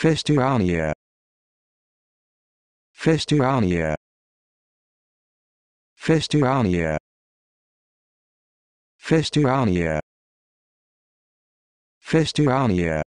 Fisturania Fisturania Fisturania Fisturania Fistulania.